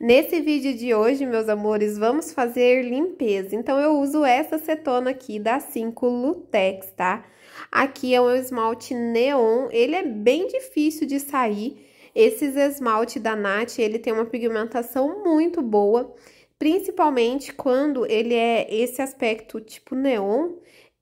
Nesse vídeo de hoje, meus amores, vamos fazer limpeza. Então, eu uso essa setona aqui da 5 Lutex, tá? Aqui é um esmalte neon, ele é bem difícil de sair. Esses esmalte da Nath, ele tem uma pigmentação muito boa, principalmente quando ele é esse aspecto tipo neon,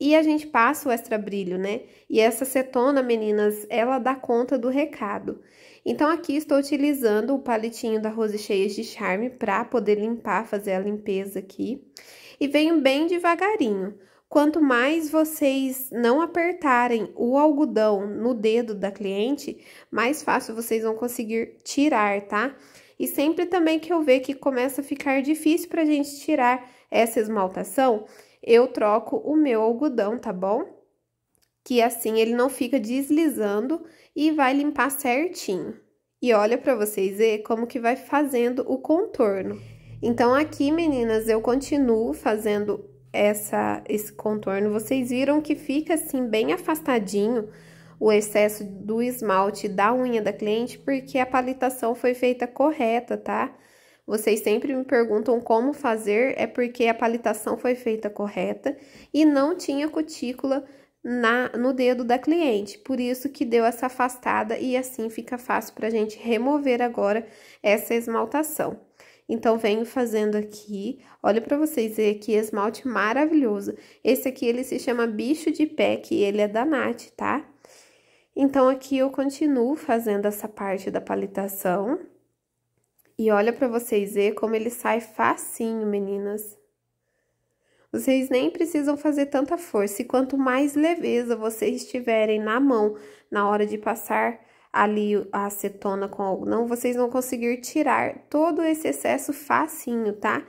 e a gente passa o extra brilho, né? E essa cetona, meninas, ela dá conta do recado. Então, aqui estou utilizando o palitinho da Rose Cheias de Charme para poder limpar, fazer a limpeza aqui. E venho bem devagarinho. Quanto mais vocês não apertarem o algodão no dedo da cliente, mais fácil vocês vão conseguir tirar, tá? E sempre também que eu ver que começa a ficar difícil para a gente tirar essa esmaltação, eu troco o meu algodão, tá bom? Que assim ele não fica deslizando e vai limpar certinho. E olha para vocês ver como que vai fazendo o contorno. Então, aqui, meninas, eu continuo fazendo essa, esse contorno. Vocês viram que fica, assim, bem afastadinho o excesso do esmalte da unha da cliente, porque a palitação foi feita correta, tá? Tá? Vocês sempre me perguntam como fazer, é porque a palitação foi feita correta e não tinha cutícula na, no dedo da cliente, por isso que deu essa afastada e assim fica fácil para a gente remover agora essa esmaltação. Então, venho fazendo aqui, olha para vocês verem que esmalte maravilhoso. Esse aqui, ele se chama bicho de pé, que ele é da Nath, tá? Então, aqui eu continuo fazendo essa parte da palitação. E olha para vocês ver como ele sai facinho, meninas. Vocês nem precisam fazer tanta força, e quanto mais leveza vocês tiverem na mão na hora de passar ali a acetona com algodão, vocês vão conseguir tirar todo esse excesso facinho, tá?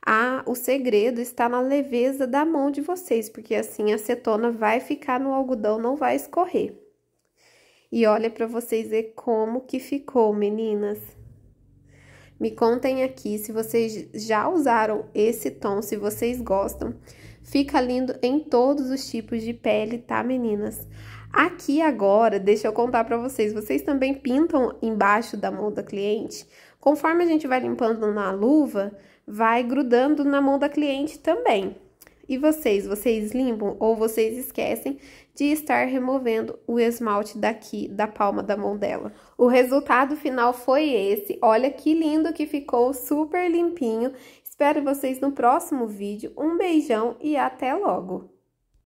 Ah, o segredo está na leveza da mão de vocês, porque assim a acetona vai ficar no algodão, não vai escorrer. E olha para vocês ver como que ficou, meninas. Me contem aqui se vocês já usaram esse tom, se vocês gostam. Fica lindo em todos os tipos de pele, tá, meninas? Aqui agora, deixa eu contar para vocês, vocês também pintam embaixo da mão da cliente? Conforme a gente vai limpando na luva, vai grudando na mão da cliente também. E vocês, vocês limpam ou vocês esquecem de estar removendo o esmalte daqui, da palma da mão dela. O resultado final foi esse. Olha que lindo que ficou, super limpinho. Espero vocês no próximo vídeo. Um beijão e até logo!